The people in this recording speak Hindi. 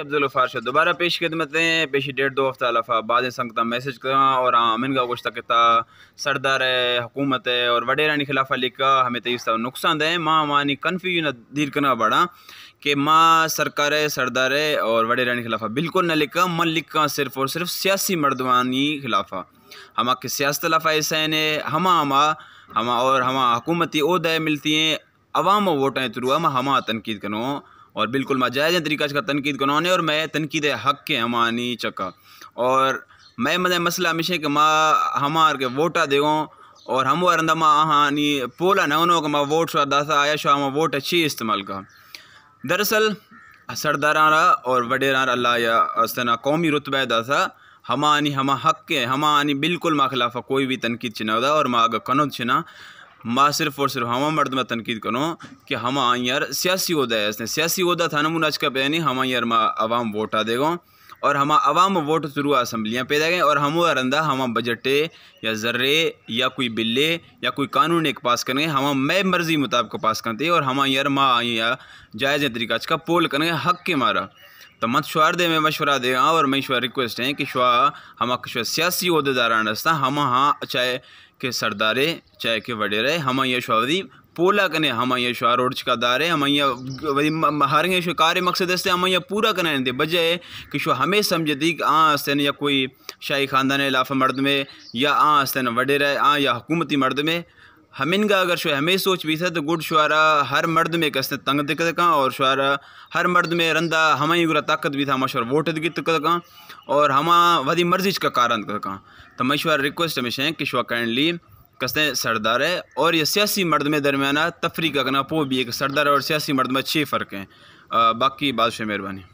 अब्दुल्फ़ार शाह दोबारा पेश खिदमत पेश डेढ़ दो हफ्ता लफा बाद संगत मैसेज करा और हाँ, अमिन का गुश्त किता सरदार है हुकूमत है और वडे रानी खिलाफा लिखा हमें तेईस नुकसान दें माँ मानी कन्फ्यूजन दीर करना बड़ा कि माँ सरकार है सरदार है और वडे रानी खिलाफा बिल्कुल ना लिखा मन लिखा सिर्फ और सिर्फ सियासी मर्दवानी खिलाफा हम के सियासत लफा ऐसन है हम हमा हाँ, हम हाँ, और हम हकूमती अहदा मिलती हैं अवाम वोटें थ्रू हम हम तनकीद करो और बिल्कुल मजायज़ तरीक़ा इसका तनकीद कन्होंने और मैं तनकीद हक़ के हमानी चका और मैं मैं मतलब मसला हमेशा कि माँ हमार के वोटा दे और हम अरंदा मां हानी पोला न उन्होंने माँ वोट शा दासा आया शुआ हम वोट अच्छी इस्तेमाल का दरअसल सरदारा और वडेरा अल्लाह या कौमी रुतबा दासा हमानी हम हक़ के हम आनी बिल्कुल माँ खिलाफा कोई भी तनकीद चिना और माँ अगर कनोद चिना मा सिर्फ और सिर्फ हम मर्द में तनकीद करो कि हम यार सियासी उहदा है इसने सियासी उहदा था नमूना अच का पैनी हम यार माँ आवाम वोट आ देगा और हम आवाम वोट थ्रू असम्बलियाँ पैदा गए और हम रंदा हम बजटे या जर्रे या कोई बिल्ले या कोई कानून एक पास करेंगे हम मैं मर्जी मुताबिक पास करते और हम यार माँ या जायज़ तरीका का पोल करेंगे हक के मारा तो मत शुआर दे मैं मशवरा देगा और मैं शुआ रिक्वेस्ट है कि शुआ हम शुआ सियासी अहदेदारान रस्ता हम हाँ चाहे के सरदारे चाहे के वडेरे हम शौरी पोला कने यशवा रोड का दारे हम वरी हारेंगे कार्य मकसद से यहाँ पूरा कने दे बजे कि शो हमें समझ दी कि आ हस्ते या कोई शाही ख़ानदान इलाफ़ा मर्द में या आ हस्ते वडेरा आ या हुकूमती मर्द में का अगर हमें सोच भी था तो गुड शुरा हर मर्द में कसते तंग दिक्कत का और शुरा हर मर्द में रंदा ही गुरा ताकत भी था मशुरा वोट दिक्कत का और हम वही मर्जी का कारण का तो मशवर रिक्वेस्ट हमेशा कि शुआ काइंडली कसते सरदार है और ये सियासी मर्द में दरमियाना तफरी का करना पो भी एक सरदार और सियासी मर्द में अच्छे फ़र्क हैं बाकी बादशाह मेहरबानी